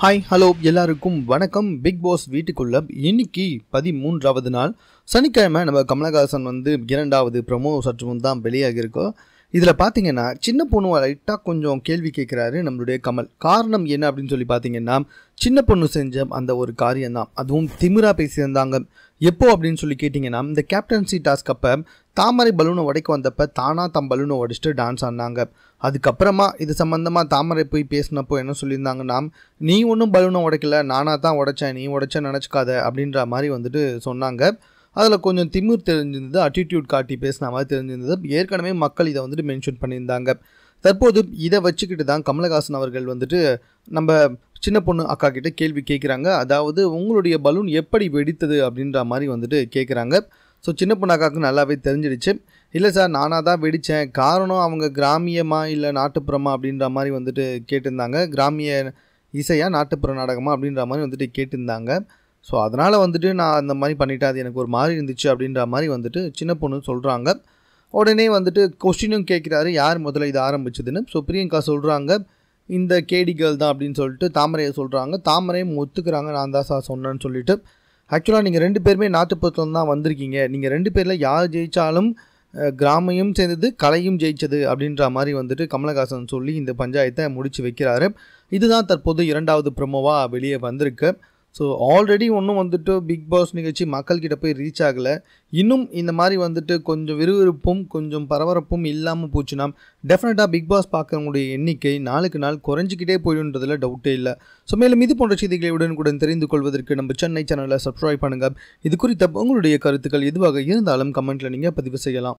hi hello எல்லாருக்கும் வணக்கம் big pass வீட்டுக்குள்ள இன்னைக்கு பதிமூன்றாவது நாள் சனிக்கிழமை நம்ம கமலஹாசன் வந்து இரண்டாவது ப்ரமோ சற்று முன் தான் வெளியாகியிருக்கோம் இதில் பார்த்தீங்கன்னா சின்ன பொண்ணு லைட்டாக கொஞ்சம் கேள்வி கேட்குறாரு நம்மளுடைய கமல் காரணம் என்ன அப்படின்னு சொல்லி பார்த்தீங்கன்னா சின்ன பொண்ணு செஞ்ச அந்த ஒரு காரியம் அதுவும் திமிரா பேசியிருந்தாங்க எப்போ அப்படின்னு சொல்லி கேட்டிங்கன்னா இந்த கேப்டன்சி டாஸ்க் அப்போ தாமரை பலூனை உடைக்க வந்தப்போ தானாக தம் பலூனை உடைச்சிட்டு டான்ஸ் ஆடினாங்க அதுக்கப்புறமா இது சம்மந்தமாக தாமரை போய் பேசினப்போ என்ன சொல்லியிருந்தாங்கன்னா நீ ஒன்றும் பலூனை உடைக்கல நானாக தான் உடைச்சேன் நீ உடைச்சேன்னு நினச்சிக்காத அப்படின்ற மாதிரி வந்துட்டு சொன்னாங்க அதில் கொஞ்சம் திமிர் தெரிஞ்சிருந்தது அட்டிடியூட் காட்டி பேசின மாதிரி தெரிஞ்சிருந்தது ஏற்கனவே மக்கள் இதை வந்துட்டு மென்ஷன் பண்ணியிருந்தாங்க தற்போது இதை வச்சுக்கிட்டு தான் கமலஹாசன் அவர்கள் வந்துட்டு நம்ம சின்ன பொண்ணு அக்கா கிட்ட கேள்வி கேட்குறாங்க அதாவது உங்களுடைய பலூன் எப்படி வெடித்தது அப்படின்ற மாதிரி வந்துட்டு கேட்குறாங்க ஸோ சின்ன பொண்ணு அக்காவுக்கு நல்லாவே தெரிஞ்சிடுச்சு இல்லை சார் நானாக தான் வெடித்தேன் காரணம் அவங்க கிராமியமா இல்லை நாட்டுப்புறமா அப்படின்ற மாதிரி வந்துட்டு கேட்டிருந்தாங்க கிராமிய இசையாக நாட்டுப்புற நாடகமாக அப்படின்ற மாதிரி வந்துட்டு கேட்டிருந்தாங்க ஸோ அதனால் வந்துட்டு நான் அந்த மாதிரி பண்ணிட்டேன் அது எனக்கு ஒரு மாதிரி இருந்துச்சு அப்படின்ற மாதிரி வந்துட்டு சின்ன பொண்ணு சொல்கிறாங்க உடனே வந்துட்டு கொஸ்டினும் கேட்குறாரு யார் முதல்ல இது ஆரம்பிச்சதுன்னு ஸோ பிரியங்கா சொல்கிறாங்க இந்த கேடி கேர்ள் தான் அப்படின்னு சொல்லிட்டு தாமரையை சொல்கிறாங்க தாமரையும் ஒத்துக்கிறாங்க நான் தான் சார் சொன்னேன்னு சொல்லிட்டு ஆக்சுவலாக நீங்கள் ரெண்டு பேருமே நாட்டுப்புறத்தில் தான் வந்திருக்கீங்க நீங்கள் ரெண்டு பேரில் யார் ஜெயித்தாலும் கிராமையும் சேர்ந்தது கலையும் ஜெயித்தது அப்படின்ற மாதிரி வந்துட்டு கமலஹாசன் சொல்லி இந்த பஞ்சாயத்தை முடித்து வைக்கிறாரு இதுதான் தற்போது இரண்டாவது ப்ரமோவாக வெளியே வந்திருக்கு ஸோ ஆல்ரெடி ஒன்றும் வந்துட்டு பிக் பாஸ் நிகழ்ச்சி மக்கள்கிட்ட போய் ரீச் ஆகலை இன்னும் இந்த மாதிரி வந்துட்டு கொஞ்சம் விறுவிறுப்பும் கொஞ்சம் பரபரப்பும் இல்லாமல் போச்சுன்னா டெஃபினட்டாக பிக் பாஸ் பார்க்கறவங்களுடைய எண்ணிக்கை நாளுக்கு நாள் குறைஞ்சிக்கிட்டே போயிடுன்றதுல டவுட்டே இல்லை ஸோ மேலும் இது போன்ற செய்திகளை உடனுக்குடன் தெரிந்து கொள்வதற்கு நம்ம சென்னை சேனலை சப்ஸ்கிரைப் பண்ணுங்கள் இது குறித்த உங்களுடைய கருத்துக்கள் எதுவாக இருந்தாலும் கமெண்ட்டில் நீங்கள் பதிவு செய்யலாம்